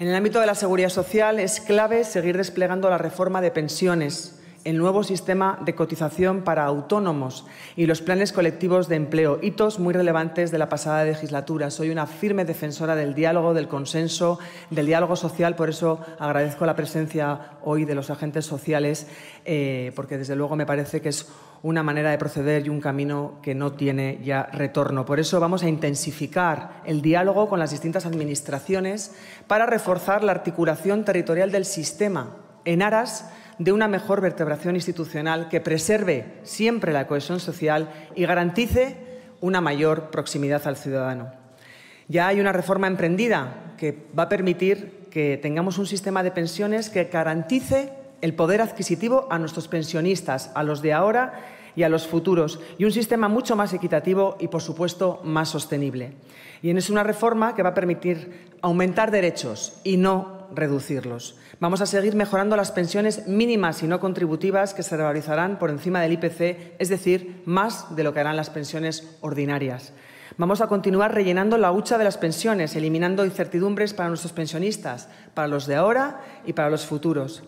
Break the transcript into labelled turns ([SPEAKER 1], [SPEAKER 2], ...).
[SPEAKER 1] En el ámbito de la seguridad social es clave seguir desplegando la reforma de pensiones, el nuevo sistema de cotización para autónomos y los planes colectivos de empleo, hitos muy relevantes de la pasada legislatura. Soy una firme defensora del diálogo, del consenso, del diálogo social, por eso agradezco la presencia hoy de los agentes sociales, eh, porque desde luego me parece que es una manera de proceder y un camino que no tiene ya retorno. Por eso vamos a intensificar el diálogo con las distintas administraciones para reforzar la articulación territorial del sistema en aras de una mejor vertebración institucional que preserve siempre la cohesión social y garantice una mayor proximidad al ciudadano. Ya hay una reforma emprendida que va a permitir que tengamos un sistema de pensiones que garantice el poder adquisitivo a nuestros pensionistas, a los de ahora a los futuros, y un sistema mucho más equitativo y, por supuesto, más sostenible. Y es una reforma que va a permitir aumentar derechos y no reducirlos. Vamos a seguir mejorando las pensiones mínimas y no contributivas que se revalorizarán por encima del IPC, es decir, más de lo que harán las pensiones ordinarias. Vamos a continuar rellenando la hucha de las pensiones, eliminando incertidumbres para nuestros pensionistas, para los de ahora y para los futuros.